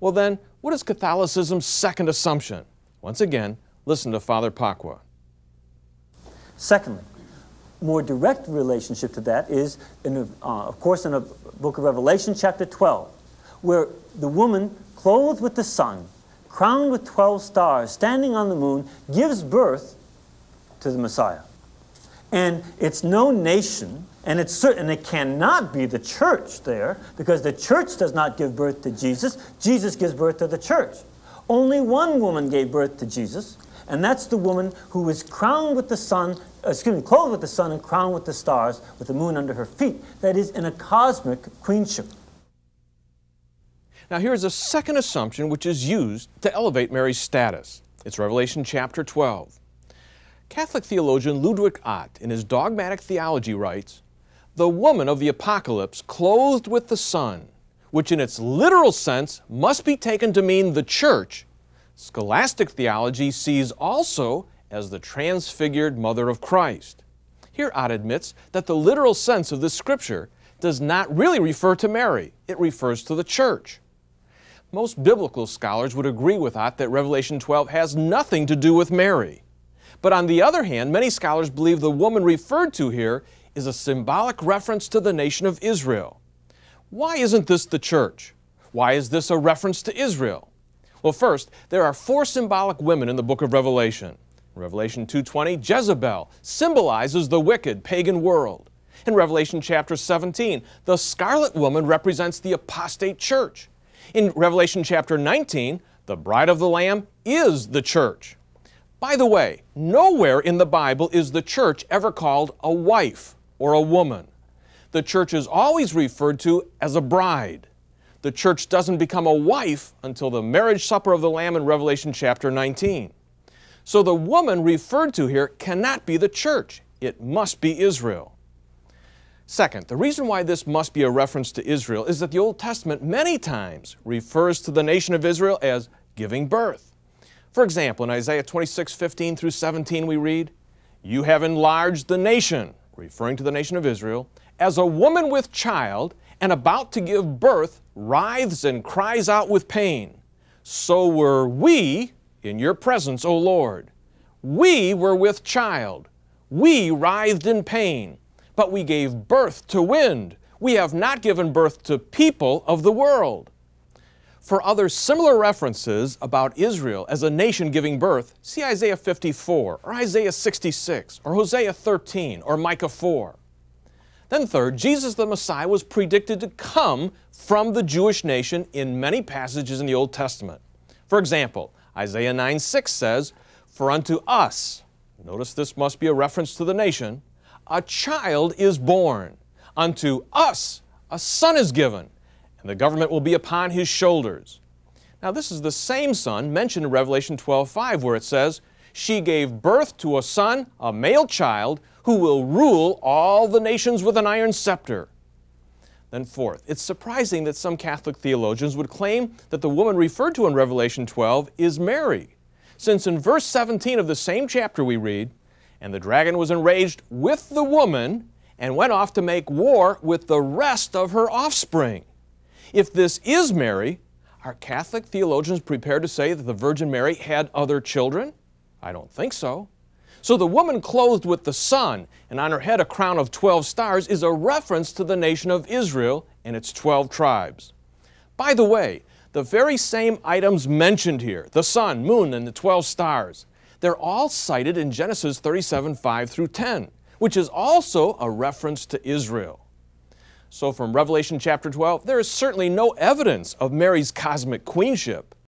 Well, then, what is Catholicism's second assumption? Once again, listen to Father Pacwa. Secondly, more direct relationship to that is, in a, uh, of course, in the book of Revelation, chapter 12, where the woman, clothed with the sun, crowned with 12 stars, standing on the moon, gives birth to the Messiah. And it's no nation, and, it's certain, it cannot be the church there, because the church does not give birth to Jesus. Jesus gives birth to the church. Only one woman gave birth to Jesus, and that's the woman who was crowned with the sun, excuse me, clothed with the sun and crowned with the stars, with the moon under her feet. That is, in a cosmic queenship. Now, here's a second assumption which is used to elevate Mary's status. It's Revelation chapter 12. Catholic theologian Ludwig Ott, in his dogmatic theology, writes The woman of the apocalypse, clothed with the sun, which in its literal sense must be taken to mean the church, scholastic theology sees also as the transfigured mother of Christ. Here, Ott admits that the literal sense of this scripture does not really refer to Mary, it refers to the church. Most biblical scholars would agree with Ott that Revelation 12 has nothing to do with Mary. But on the other hand, many scholars believe the woman referred to here is a symbolic reference to the nation of Israel. Why isn't this the church? Why is this a reference to Israel? Well, first, there are four symbolic women in the book of Revelation. In Revelation 2:20, Jezebel symbolizes the wicked pagan world. In Revelation chapter 17, the scarlet woman represents the apostate church. In Revelation chapter 19, the bride of the lamb is the church. By the way, nowhere in the Bible is the church ever called a wife or a woman. The church is always referred to as a bride. The church doesn't become a wife until the marriage supper of the Lamb in Revelation chapter 19. So the woman referred to here cannot be the church, it must be Israel. Second, the reason why this must be a reference to Israel is that the Old Testament many times refers to the nation of Israel as giving birth. For example, in Isaiah 26, 15 through 17, we read, You have enlarged the nation, referring to the nation of Israel, as a woman with child and about to give birth writhes and cries out with pain. So were we in your presence, O Lord. We were with child. We writhed in pain, but we gave birth to wind. We have not given birth to people of the world. For other similar references about Israel as a nation giving birth, see Isaiah 54, or Isaiah 66, or Hosea 13, or Micah 4. Then, third, Jesus the Messiah was predicted to come from the Jewish nation in many passages in the Old Testament. For example, Isaiah 9 6 says, For unto us, notice this must be a reference to the nation, a child is born, unto us a son is given and the government will be upon his shoulders. Now, this is the same son mentioned in Revelation 12:5, where it says, She gave birth to a son, a male child, who will rule all the nations with an iron scepter. Then, fourth, it's surprising that some Catholic theologians would claim that the woman referred to in Revelation 12 is Mary, since in verse 17 of the same chapter we read, And the dragon was enraged with the woman and went off to make war with the rest of her offspring. If this is Mary, are Catholic theologians prepared to say that the Virgin Mary had other children? I don't think so. So the woman clothed with the sun and on her head a crown of 12 stars is a reference to the nation of Israel and its 12 tribes. By the way, the very same items mentioned here, the sun, moon, and the 12 stars, they're all cited in Genesis 37, 5 through 10, which is also a reference to Israel. So, from Revelation chapter 12, there is certainly no evidence of Mary's cosmic queenship.